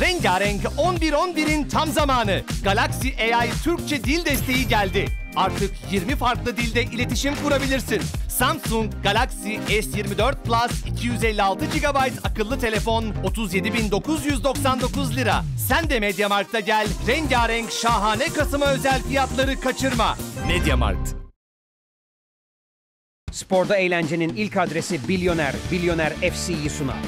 Rengarenk 11.11'in tam zamanı. Galaxy AI Türkçe dil desteği geldi. Artık 20 farklı dilde iletişim kurabilirsin. Samsung Galaxy S24 Plus 256 GB akıllı telefon 37.999 lira. Sen de Mediamarkt'a gel. Rengarenk şahane Kasım'a özel fiyatları kaçırma. Mediamarkt. Sporda eğlencenin ilk adresi Bilyoner, Bilyoner FC'yi sunar.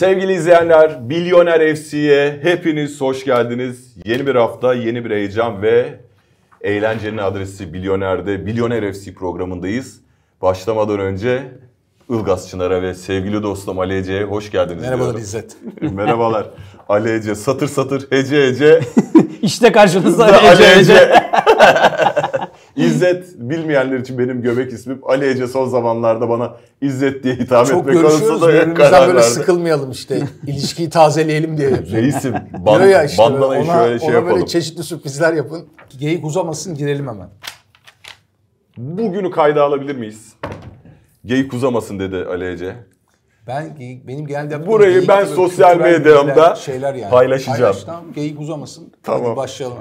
Sevgili izleyenler, Milyoner FC'ye hepiniz hoş geldiniz. Yeni bir hafta, yeni bir heyecan ve eğlencenin adresi Milyoner'de, Milyoner FC programındayız. Başlamadan önce Ilgaz Çınar'a ve sevgili dostum Ali Ece'ye hoş geldiniz Merhabalar diyorum. İzzet. Merhabalar Ali Ece. Satır satır hece hece. İşte karşınızda Ali Ece. Ece. İzzet bilmeyenler için benim göbek ismim. Ali Ece son zamanlarda bana İzzet diye hitap Çok etmek konusunda karar verdi. Çok böyle sıkılmayalım işte. İlişkiyi tazeleyelim diye. Reisim. Band, ya işte, bandanayı ona, şöyle şey ona yapalım. böyle çeşitli sürprizler yapın. Geyik uzamasın girelim hemen. Bugünü kayda alabilir miyiz? Geyik uzamasın dedi Ali Ece. Ben geyik, benim genelde burayı ben sosyal medyamda şeyler yani. paylaşacağım. Paylaş, tamam, geyik uzamasın. Tamam. Hadi başlayalım.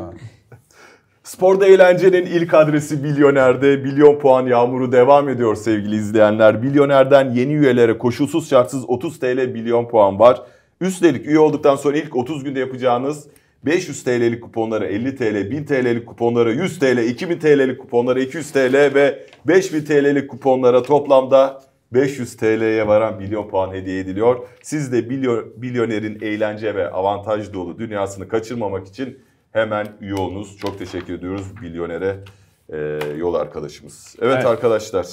Sporda eğlencenin ilk adresi Bilyoner'de. Milyon puan yağmuru devam ediyor sevgili izleyenler. Bilyoner'den yeni üyelere koşulsuz şartsız 30 TL milyon puan var. Üstelik üye olduktan sonra ilk 30 günde yapacağınız 500 TL'lik kuponlara 50 TL, 1000 TL'lik kuponlara 100 TL, 2000 TL'lik kuponlara 200 TL ve 5000 TL'lik kuponlara toplamda 500 TL'ye varan milyon puan hediye ediliyor. Siz de milyonerin eğlence ve avantaj dolu dünyasını kaçırmamak için Hemen üye olunuz. Çok teşekkür ediyoruz Bilyoner'e e, yol arkadaşımız. Evet, evet arkadaşlar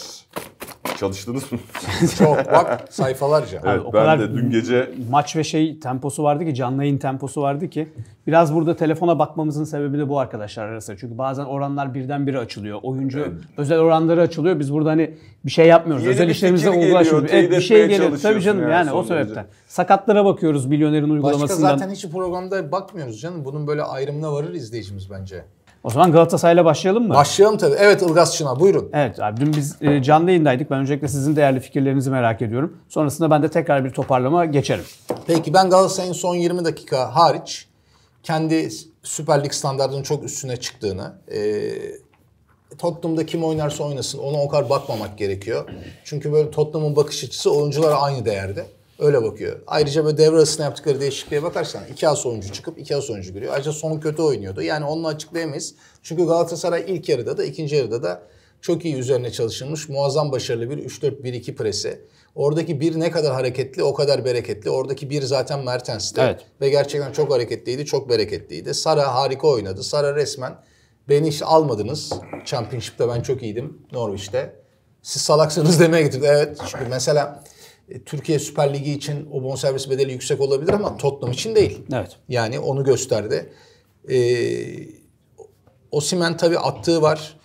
çalıştınız mı? Çok bak sayfalarca. Evet, Abi, o ben kadar de dün gece... Maç ve şey temposu vardı ki canlı yayın temposu vardı ki. Biraz burada telefona bakmamızın sebebi de bu arkadaşlar arasında. Çünkü bazen oranlar birdenbire açılıyor. Oyuncu evet. özel oranları açılıyor. Biz burada hani bir şey yapmıyoruz. Yeni özel işlerimize uğraşmıyoruz. Evet, bir şey geliyor. Tabii canım yani, yani o sebepten. Derece. Sakatlara bakıyoruz milyonerin uygulamasından. Başka zaten hiç programda bakmıyoruz canım. Bunun böyle ayrımına varır izleyicimiz bence. O zaman Galatasaray'la başlayalım mı? Başlayalım tabii. Evet Ilgaz Çınar buyurun. Evet abi dün biz e, canlı yayındaydık. Ben öncelikle sizin değerli fikirlerinizi merak ediyorum. Sonrasında ben de tekrar bir toparlama geçerim. Peki ben Galatasaray'ın son 20 dakika hariç kendi Süper Lig standartının çok üstüne çıktığını, e, Tottenham'da kim oynarsa oynasın ona o kadar bakmamak gerekiyor. Çünkü böyle Tottenham'ın bakış açısı oyunculara aynı değerde. Öyle bakıyor. Ayrıca böyle devre arasında yaptıkları değişikliğe bakarsan iki az oyuncu çıkıp iki az oyuncu giriyor. Ayrıca son kötü oynuyordu. Yani onunla açıklayamayız. Çünkü Galatasaray ilk yarıda da ikinci yarıda da çok iyi üzerine çalışılmış muazzam başarılı bir 3-4-1-2 presi. Oradaki bir ne kadar hareketli o kadar bereketli. Oradaki bir zaten Mertens'ti. Evet. Ve gerçekten çok hareketliydi, çok bereketliydi. Sara harika oynadı. Sara resmen beni hiç almadınız. Championship'te ben çok iyiydim Norwich'te. Siz salaksınız demeye getirdi. Evet çünkü mesela e, Türkiye Süper Ligi için o bonservis bedeli yüksek olabilir ama Tottenham için değil. Evet. Yani onu gösterdi. Ee, Osimen tabi attığı var.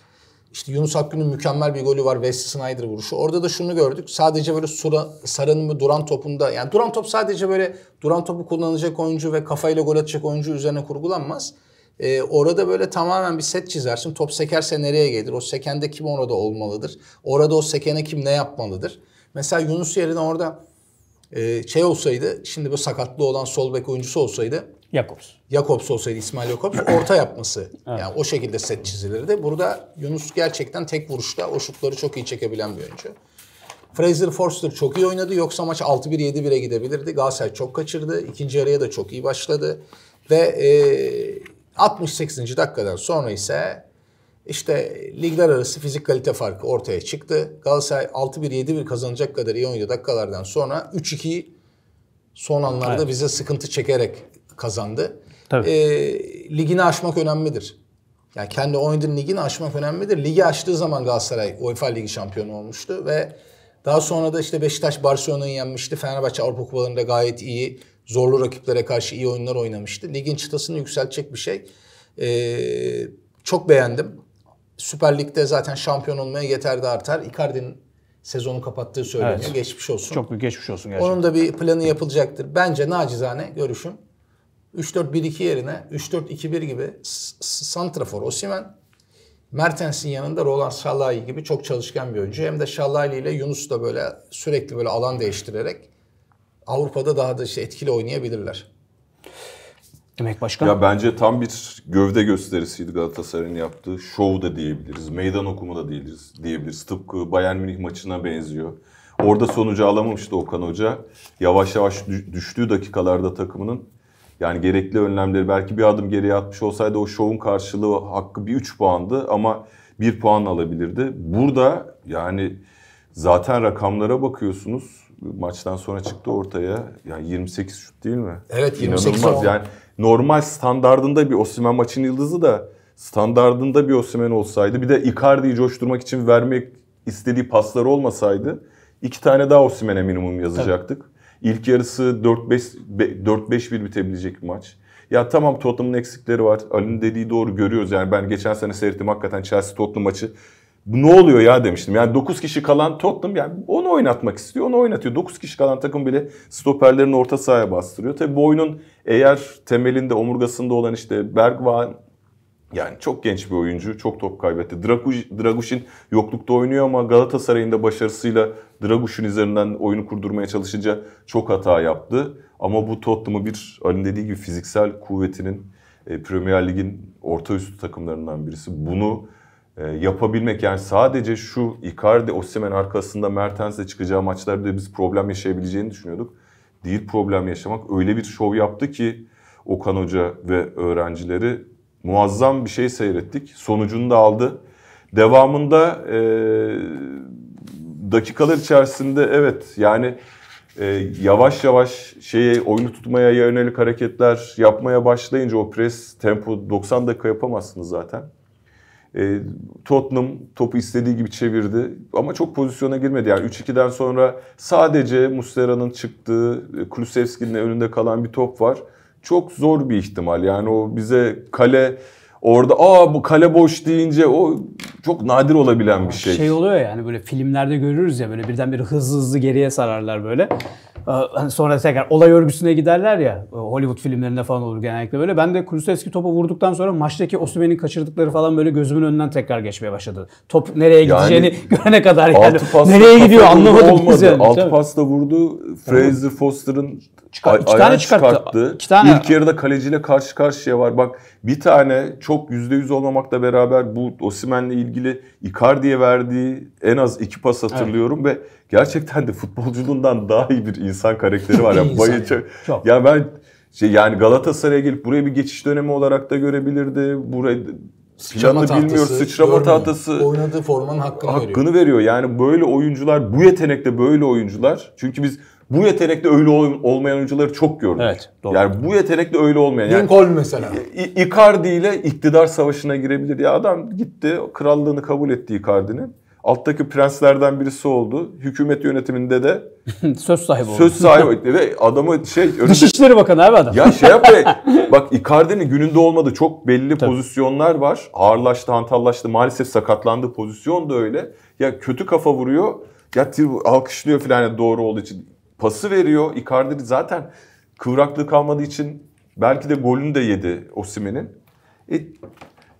İşte Yunus Akgün'ün mükemmel bir golü var. Wesley Snyder vuruşu. Orada da şunu gördük. Sadece böyle sura, sarın mı duran topunda yani duran top sadece böyle duran topu kullanacak oyuncu ve kafayla gol atacak oyuncu üzerine kurgulanmaz. Ee, orada böyle tamamen bir set çizersin. Top sekerse nereye gelir? O sekende kim orada olmalıdır? Orada o sekene kim ne yapmalıdır? Mesela Yunus yerine orada e, şey olsaydı şimdi bu sakatlı olan sol bek oyuncusu olsaydı Jakobs. Jakobs olsaydı İsmail Jakobs orta yapması. evet. Yani o şekilde set çizilirdi. Burada Yunus gerçekten tek vuruşta o şutları çok iyi çekebilen bir oyuncu. Fraser Forster çok iyi oynadı. Yoksa maç 6-1-7-1'e gidebilirdi. Galatasaray çok kaçırdı. İkinci yarıya da çok iyi başladı. Ve e, 68. dakikadan sonra ise işte ligler arası fizik kalite farkı ortaya çıktı. Galatasaray 6-1 7-1 kazanacak kadar iyi oynadı dakikalardan sonra 3 2 son anlarda evet. bize sıkıntı çekerek kazandı. Tabii. E, ligini aşmak önemlidir. Yani kendi oynadığın ligini aşmak önemlidir. Ligi aştığı zaman Galatasaray UEFA Ligi şampiyonu olmuştu ve daha sonra da işte Beşiktaş Barcelona'yı yenmişti. Fenerbahçe Avrupa Kupalarında gayet iyi, zorlu rakiplere karşı iyi oyunlar oynamıştı. Ligin çıtasını yükseltecek bir şey. Ee, çok beğendim. Süper Lig'de zaten şampiyon olmaya yeter de artar. Icardi'nin sezonu kapattığı söyleniyor. Evet. Geçmiş olsun. Çok büyük geçmiş olsun gerçekten. Onun da bir planı yapılacaktır. Bence nacizane görüşüm 3-4-1-2 yerine 3-4-2-1 gibi Santrafor Osimen Mertens'in yanında Roland Şalai gibi çok çalışkan bir oyuncu. Hem de Şalai ile Yunus da böyle sürekli böyle alan değiştirerek Avrupa'da daha da işte etkili oynayabilirler. Demek başkan. Ya bence tam bir gövde gösterisiydi Galatasaray'ın yaptığı. Şov da diyebiliriz, meydan okumu da diyebiliriz. diyebiliriz. Tıpkı Bayern Münih maçına benziyor. Orada sonucu alamamıştı Okan Hoca. Yavaş yavaş düştüğü dakikalarda takımının yani gerekli önlemleri belki bir adım geriye atmış olsaydı o şovun karşılığı hakkı bir 3 puandı ama 1 puan alabilirdi. Burada yani zaten rakamlara bakıyorsunuz maçtan sonra çıktı ortaya. Yani 28 şut değil mi? Evet 28 İnanılmaz. yani normal standardında bir Osimhen maçın yıldızı da standardında bir Osimhen olsaydı bir de Icardi'yi coşturmak için vermek istediği paslar olmasaydı iki tane daha Osimhen'e minimum yazacaktık. Tabii. İlk yarısı 4-5-1 bitebilecek bir maç. Ya tamam Tottenham'ın eksikleri var. Ali'nin dediği doğru görüyoruz. Yani ben geçen sene seyrettim hakikaten Chelsea Tottenham maçı. Bu ne oluyor ya demiştim. Yani 9 kişi kalan Tottenham yani onu oynatmak istiyor. Onu oynatıyor. 9 kişi kalan takım bile stoperlerin orta sahaya bastırıyor. Tabii bu oyunun eğer temelinde omurgasında olan işte Bergwijn yani çok genç bir oyuncu. Çok top kaybetti. Draguşin yoklukta oynuyor ama Galatasaray'ın da başarısıyla Draguşin üzerinden oyunu kurdurmaya çalışınca çok hata yaptı. Ama bu Tottenham'ı bir Ali'nin dediği gibi fiziksel kuvvetinin e, Premier Lig'in orta üst takımlarından birisi. Bunu e, yapabilmek yani sadece şu Icardi, Osimhen arkasında Mertens'le çıkacağı maçlarda biz problem yaşayabileceğini düşünüyorduk değil problem yaşamak öyle bir şov yaptı ki Okan Hoca ve öğrencileri muazzam bir şey seyrettik. Sonucunu da aldı. Devamında e, dakikalar içerisinde evet yani e, yavaş yavaş şeye oyunu tutmaya yönelik hareketler yapmaya başlayınca o pres tempo 90 dakika yapamazsınız zaten. E, Tottenham topu istediği gibi çevirdi ama çok pozisyona girmedi. Yani 3-2'den sonra sadece Muslera'nın çıktığı, e, Kulusevski'nin önünde kalan bir top var. Çok zor bir ihtimal. Yani o bize kale orada aa bu kale boş deyince o çok nadir olabilen bir şey. Şey oluyor yani böyle filmlerde görürüz ya böyle birden bir hızlı hızlı geriye sararlar böyle. Ee, hani sonra tekrar olay örgüsüne giderler ya. E, Hollywood filmlerinde falan olur genellikle böyle. Ben de Kulusevski topa vurduktan sonra maçtaki Osimhen'in kaçırdıkları falan böyle gözümün önünden tekrar geçmeye başladı. Top nereye gideceğini yani, görene kadar yani. Nereye gidiyor anlamadım. Olmadı. Yani, altı pasla vurdu. Fraser Foster'ın Çıkar, iki tane çıkarttı. çıkarttı. İki tane. İlk yarıda kaleciyle karşı karşıya var. Bak bir tane çok %100 olmamakla beraber bu Osimen'le ilgili Icardi'ye verdiği en az iki pas hatırlıyorum evet. ve gerçekten de futbolculuğundan daha iyi bir insan karakteri var. yani çok, çok. Ya ben şey, yani Galatasaray'a gelip buraya bir geçiş dönemi olarak da görebilirdi. Buraya sıçrama tahtası, bilmiyor, sıçrama tahtası. Oynadığı formanın hakkını, hakkını veriyor. veriyor. Yani böyle oyuncular, bu yetenekte böyle oyuncular. Çünkü biz bu yetenekli öyle ol, olmayan oyuncuları çok gördük. Evet, doğru. Yani bu yetenekli öyle olmayan. Yani, Lincoln mesela. İ- Icardi ile iktidar savaşına girebilir. Ya adam gitti krallığını kabul etti Icardi'nin. Alttaki prenslerden birisi oldu. Hükümet yönetiminde de söz sahibi oldu. Söz sahibi oldu. ve adamı şey... Önünde... Dışişleri Bakanı abi adam. Ya şey yapma. bak Icardi'nin gününde olmadı. Çok belli Tabii. pozisyonlar var. Ağırlaştı, hantallaştı. Maalesef sakatlandı. Pozisyon da öyle. Ya kötü kafa vuruyor. Ya alkışlıyor falan doğru olduğu için. Pası veriyor. Icardi zaten kıvraklığı kalmadığı için belki de golünü de yedi Osimen'in. E,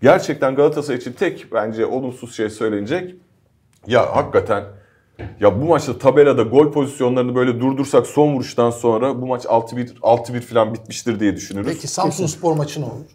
gerçekten Galatasaray için tek bence olumsuz şey söylenecek. Ya hakikaten ya bu maçta tabelada gol pozisyonlarını böyle durdursak son vuruştan sonra bu maç 6-1 6-1 falan bitmiştir diye düşünürüz. Peki Samsun Kesin. Spor maçı ne olur?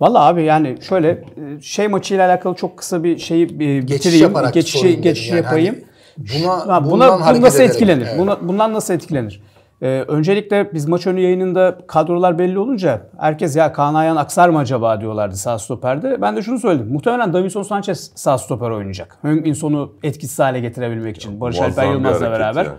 Valla abi yani şöyle e, şey maçıyla alakalı çok kısa bir şeyi bitireyim. Geçiş yaparak geçişi, geçişi yani. yapayım. Hani Buna, ha, buna bu nasıl etkilenir? Evet. Buna, bundan nasıl etkilenir? Ee, öncelikle biz maç önü yayınında kadrolar belli olunca herkes ya Kaan Ayhan aksar mı acaba diyorlardı sağ stoperde. Ben de şunu söyledim. Muhtemelen Davinson Sanchez sağ stoper oynayacak. sonu etkisiz hale getirebilmek için. Barış Alper Yılmaz'la beraber. Yani.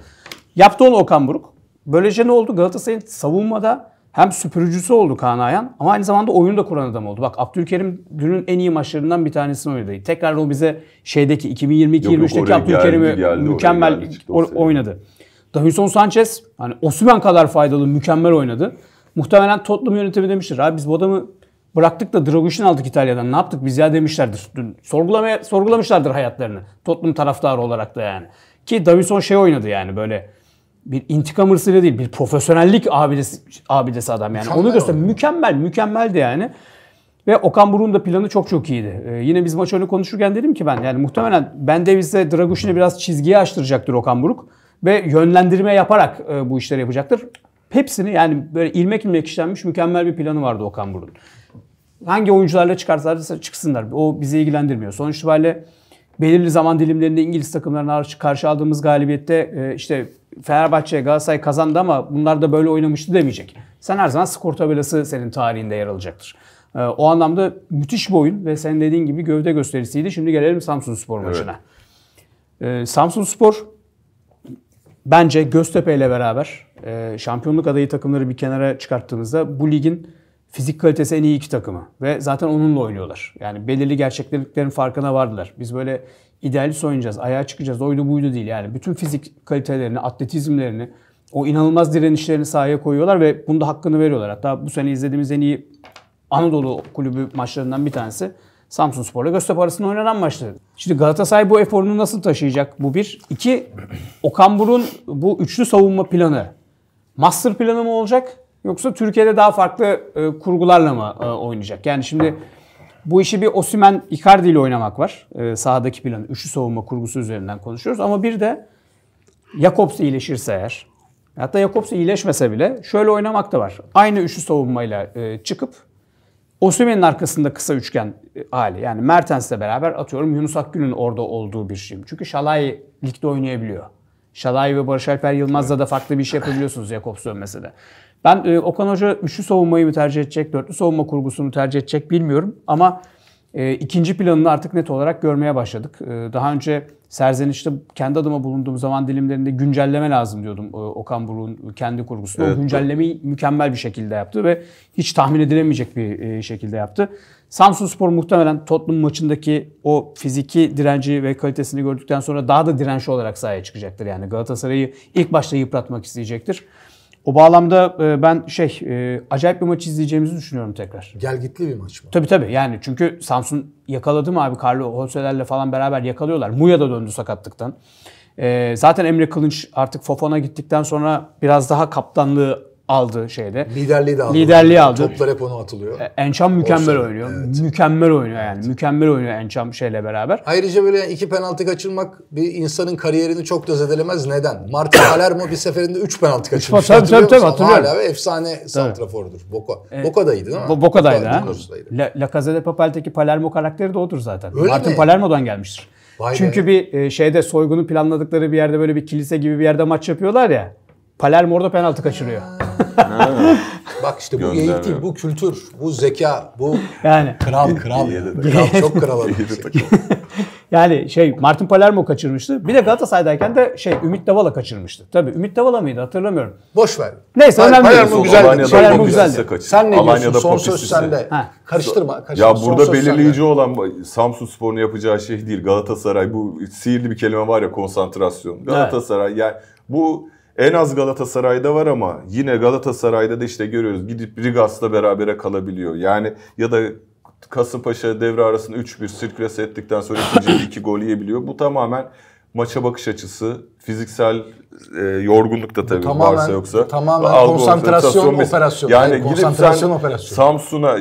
Yaptı onu Okan Buruk. Böylece ne oldu? Galatasaray'ın savunmada hem süpürücüsü oldu Kaan Ayan ama aynı zamanda oyunu da kuran adam oldu. Bak Abdülkerim dünün en iyi maçlarından bir tanesini oynadı. Tekrar o bize şeydeki 2022-23'teki Abdülkerim'i mükemmel geldi, oynadı. Davinson Sanchez hani Osman kadar faydalı, mükemmel oynadı. Muhtemelen Tottenham yönetimi demiştir. Abi biz bu adamı bıraktık da Dragoshin aldık İtalya'dan. Ne yaptık biz ya demişlerdir. Dün sorgulamaya sorgulamışlardır hayatlarını. Tottenham taraftarı olarak da yani. Ki Davinson şey oynadı yani böyle bir intikam hırsıyla değil bir profesyonellik abidesi, abidesi adam yani. Mükemmel Onu göster mükemmel mükemmeldi yani. Ve Okan Buruk'un da planı çok çok iyiydi. Ee, yine biz maç önü konuşurken dedim ki ben yani muhtemelen Ben Davis'le Draguşin'i biraz çizgiye açtıracaktır Okan Buruk. Ve yönlendirme yaparak e, bu işleri yapacaktır. Hepsini yani böyle ilmek ilmek işlenmiş mükemmel bir planı vardı Okan Buruk'un. Hangi oyuncularla çıkarsa çıksınlar. O bizi ilgilendirmiyor. Sonuç itibariyle belirli zaman dilimlerinde İngiliz takımlarına karşı aldığımız galibiyette e, işte Fenerbahçe, Galatasaray kazandı ama bunlar da böyle oynamıştı demeyecek. Sen her zaman skor tabelası senin tarihinde yer alacaktır. E, o anlamda müthiş bir oyun ve sen dediğin gibi gövde gösterisiydi. Şimdi gelelim Samsun Spor evet. maçına. E, Samsun Spor bence Göztepe ile beraber e, şampiyonluk adayı takımları bir kenara çıkarttığımızda bu ligin fizik kalitesi en iyi iki takımı ve zaten onunla oynuyorlar. Yani belirli gerçekliklerin farkına vardılar. Biz böyle idealist oynayacağız, ayağa çıkacağız, oydu buydu değil. Yani bütün fizik kalitelerini, atletizmlerini, o inanılmaz direnişlerini sahaya koyuyorlar ve bunda hakkını veriyorlar. Hatta bu sene izlediğimiz en iyi Anadolu kulübü maçlarından bir tanesi. Samsun Spor'la Göztepe arasında oynanan maçtı. Şimdi Galatasaray bu eforunu nasıl taşıyacak? Bu bir. İki, Okan Burun bu üçlü savunma planı. Master planı mı olacak? Yoksa Türkiye'de daha farklı e, kurgularla mı e, oynayacak? Yani şimdi bu işi bir Osimen Icardi ile oynamak var. E, sahadaki planı. Üçlü savunma kurgusu üzerinden konuşuyoruz. Ama bir de Jakobs iyileşirse eğer. Hatta Jakobs iyileşmese bile şöyle oynamak da var. Aynı üçlü savunmayla e, çıkıp Osimhen'in arkasında kısa üçgen e, hali. Yani Mertens'le beraber atıyorum Yunus Akgün'ün orada olduğu bir şey. Çünkü Şalay ligde oynayabiliyor. Şalay ve Barış Alper Yılmaz'la da farklı bir şey yapabiliyorsunuz Jakobs dönmesi Ben e, Okan Hoca üçlü savunmayı mı tercih edecek, dörtlü savunma kurgusunu tercih edecek bilmiyorum. Ama e, ikinci planını artık net olarak görmeye başladık. E, daha önce serzenişte kendi adıma bulunduğum zaman dilimlerinde güncelleme lazım diyordum e, Okan Buruk'un kendi kurgusunda. Evet. O güncellemeyi mükemmel bir şekilde yaptı ve hiç tahmin edilemeyecek bir e, şekilde yaptı. Samsun Spor muhtemelen Tottenham maçındaki o fiziki direnci ve kalitesini gördükten sonra daha da dirençli olarak sahaya çıkacaktır. Yani Galatasaray'ı ilk başta yıpratmak isteyecektir. O bağlamda e, ben şey e, acayip bir maç izleyeceğimizi düşünüyorum tekrar. Gel gitli bir maç mı? Tabii tabii yani çünkü Samsun yakaladı mı abi Carlo Holseler'le falan beraber yakalıyorlar. Muya da döndü sakatlıktan. E, zaten Emre Kılınç artık Fofana gittikten sonra biraz daha kaptanlığı aldı şeyde. Liderliği de aldı. Liderliği aldı. Toplar hep ona atılıyor. E, Ençam mükemmel Olsun. oynuyor. Evet. Mükemmel oynuyor yani. Evet. Mükemmel oynuyor Ençam şeyle beraber. Ayrıca böyle iki penaltı kaçırmak bir insanın kariyerini çok da zedelemez. Neden? Martin Palermo bir seferinde üç penaltı kaçırmış. tabii tabii tabii hatırlıyorum. Hala efsane santrafordur. Boka. E, Boka'daydı değil mi? Bo Boka'daydı. Boka, ha? La, La Casa de Papel'teki Palermo karakteri de odur zaten. Öyle Martin mi? Palermo'dan gelmiştir. Vay Çünkü be. bir e, şeyde soygunu planladıkları bir yerde böyle bir kilise gibi bir yerde maç yapıyorlar ya. Palermo orada penaltı kaçırıyor. Bak işte bu Gönderme. geyik değil, bu kültür, bu zeka, bu yani kral kral. kral çok kral adam. yani şey Martin Palermo kaçırmıştı. Bir de Galatasaray'dayken de şey Ümit Davala kaçırmıştı. Tabii Ümit Davala mıydı hatırlamıyorum. Boş ver. Neyse önemli değil. Palermo güzel. Palermo güzel. Sen ne Alanya'da diyorsun? Son söz sende. Ha. Karıştırma, karıştırma. Ya son burada belirleyici sende. olan Samsun Spor'un yapacağı şey değil. Galatasaray bu sihirli bir kelime var ya konsantrasyon. Galatasaray evet. yani bu en az Galatasaray'da var ama yine Galatasaray'da da işte görüyoruz gidip Rigas'la beraber kalabiliyor. Yani ya da Kasımpaşa devre arasında 3-1 sirkres ettikten sonra ikinci 2 gol yiyebiliyor. Bu tamamen maça bakış açısı, fiziksel e, yorgunluk da tabii tamamen, varsa yoksa. Tamamen konsantrasyon, konsantrasyon operasyonu. Yani, yani konsantrasyon gidip sen Samsun'a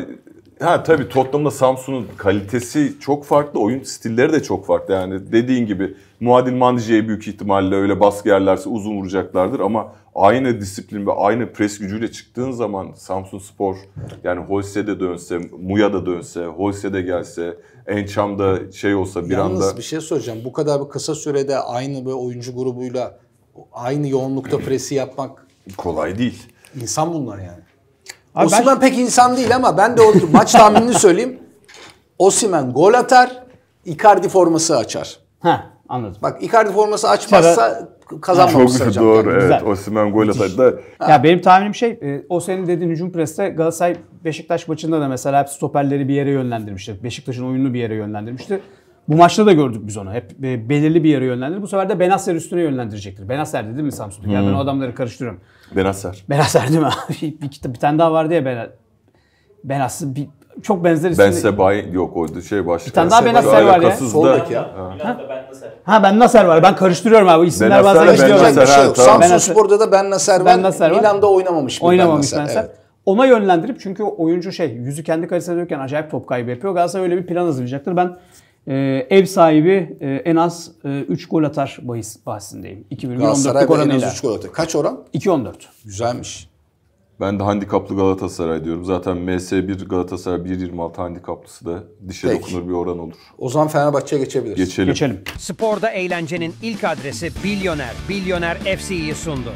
Ha tabii Tottenham'la Samsun'un kalitesi çok farklı, oyun stilleri de çok farklı. Yani dediğin gibi Muadil Mandice'ye büyük ihtimalle öyle baskı yerlerse uzun vuracaklardır ama aynı disiplin ve aynı pres gücüyle çıktığın zaman Samsun Spor yani Holse de dönse, Muya da dönse, Holse de gelse, Encham'da şey olsa bir Yalnız anda... Yalnız bir şey soracağım. Bu kadar bir kısa sürede aynı böyle oyuncu grubuyla aynı yoğunlukta presi yapmak... Kolay değil. İnsan bunlar yani. Abi Osimen ben... pek insan değil ama ben de o maç tahminini söyleyeyim. Osimen gol atar, Icardi forması açar. Ha anladım. Bak Icardi forması açmazsa kazanmamış Çok hocam. doğru yani. evet. Osimhen gol atar da. Ya benim tahminim şey e, o senin dediğin hücum preste Galatasaray Beşiktaş maçında da mesela hep stoperleri bir yere yönlendirmişti. Beşiktaş'ın oyununu bir yere yönlendirmişti. Bu maçta da gördük biz onu. Hep e, belirli bir yere yönlendirir. Bu sefer de Benasser üstüne yönlendirecektir. Benasser değil mi Samsun? Hmm. Ya ben o adamları karıştırıyorum. Benasser. Benasser değil mi? bir, bir, bir tane daha vardı ya Benasser. Benasser bir, çok benzer isimli. Ben Sebay yok o şey başka. Bir tane daha Ben Nasser var ya. Soldaki ya. Ha. ha Ben Nasser var. Ben karıştırıyorum abi. isimler ben bazen gidiyor. Ben Nasser, şey tamam. Samsun Spor'da da Ben Nasser Ben var. Milan'da oynamamış. Oynamamış Ben Nasser. Evet. Ona yönlendirip çünkü oyuncu şey yüzü kendi kalitesine dökken acayip top kaybı yapıyor. Galatasaray öyle bir plan hazırlayacaktır. Ben ee, ev sahibi e, en az e, 3 gol atar bahis, bahsindeyim. 2,14'lük oranıyla. en az 3 gol atar. Kaç oran? 2,14. Güzelmiş. Ben de handikaplı Galatasaray diyorum. Zaten MS1 Galatasaray 1.26 handikaplısı da dişe Peki. dokunur bir oran olur. O zaman Fenerbahçe'ye geçebiliriz. Geçelim. Geçelim. Sporda eğlencenin ilk adresi Bilyoner. Bilyoner FC'yi sundu.